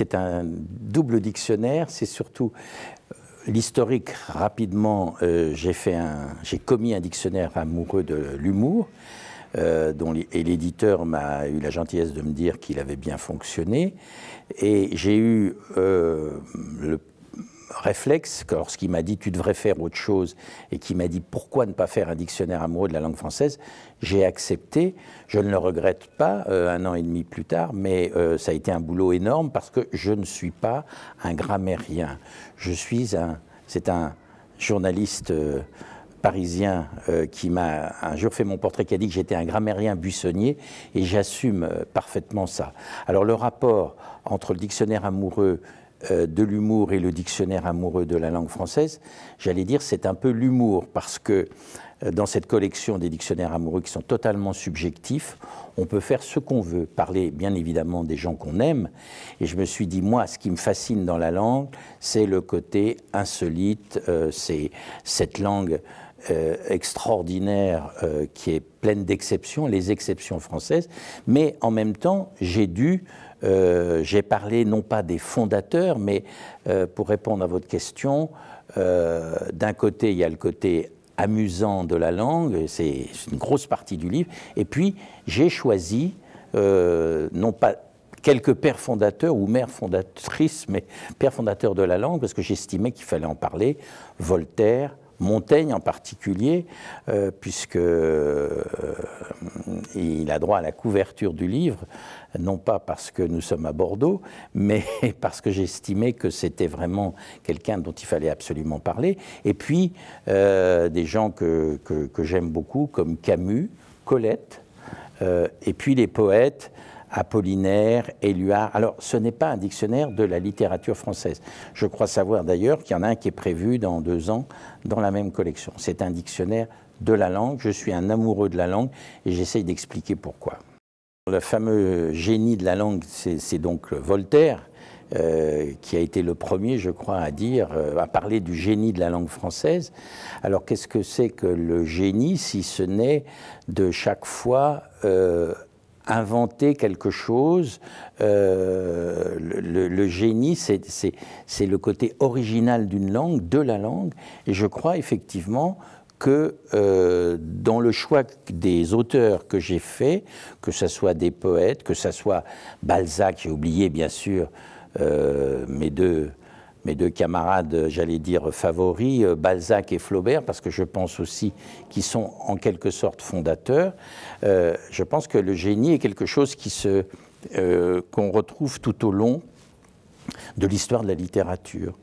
c'est un double dictionnaire, c'est surtout euh, l'historique rapidement. Euh, j'ai commis un dictionnaire amoureux de l'humour. Euh, dont, et l'éditeur m'a eu la gentillesse de me dire qu'il avait bien fonctionné. Et j'ai eu le réflexe, lorsqu'il m'a dit tu devrais faire autre chose et qui m'a dit pourquoi ne pas faire un dictionnaire amoureux de la langue française, j'ai accepté. Je ne le regrette pas euh, un an et demi plus tard, mais euh, ça a été un boulot énorme parce que je ne suis pas un grammairien. Je suis un. C'est un journaliste. Euh, parisien qui m'a un jour fait mon portrait, qui a dit que j'étais un grammairien buissonnier, et j'assume parfaitement ça. Alors le rapport entre le dictionnaire amoureux euh, de l'humour et le dictionnaire amoureux de la langue française, j'allais dire c'est un peu l'humour parce que euh, dans cette collection des dictionnaires amoureux qui sont totalement subjectifs, on peut faire ce qu'on veut, parler bien évidemment des gens qu'on aime. Et je me suis dit, moi, ce qui me fascine dans la langue, c'est le côté insolite, euh, c'est cette langue euh, extraordinaire euh, qui est pleine d'exceptions, les exceptions françaises, mais en même temps, j'ai dû, euh, j'ai parlé non pas des fondateurs, mais pour répondre à votre question, d'un côté, il y a le côté amusant de la langue, c'est une grosse partie du livre, et puis j'ai choisi, non pas quelques pères fondateurs ou mères fondatrices, mais pères fondateurs de la langue, parce que j'estimais qu'il fallait en parler, Voltaire, Montaigne en particulier, euh, puisque euh, il a droit à la couverture du livre, non pas parce que nous sommes à Bordeaux, mais parce que j'estimais que c'était vraiment quelqu'un dont il fallait absolument parler. Et puis euh, des gens que j'aime beaucoup, comme Camus, Colette, et puis les poètes. Apollinaire, Éluard. Alors, ce n'est pas un dictionnaire de la littérature française. Je crois savoir d'ailleurs qu'il y en a un qui est prévu dans deux ans dans la même collection. C'est un dictionnaire de la langue. Je suis un amoureux de la langue et j'essaye d'expliquer pourquoi. Le fameux génie de la langue, c'est donc Voltaire, euh, qui a été le premier, je crois, à dire, euh, à parler du génie de la langue française. Alors qu'est-ce que c'est que le génie si ce n'est de chaque fois euh, inventer quelque chose. Euh, le, génie, c'est le côté original d'une langue, de la langue. Et je crois effectivement que euh, dans le choix des auteurs que j'ai fait, que ce soit des poètes, que ce soit Balzac, j'ai oublié bien sûr euh, mes deux mes deux camarades, euh, j'allais dire, favoris, euh, Balzac et Flaubert, parce que je pense aussi qu'ils sont en quelque sorte fondateurs, euh, je pense que le génie est quelque chose qui qu'on retrouve tout au long de l'histoire de la littérature.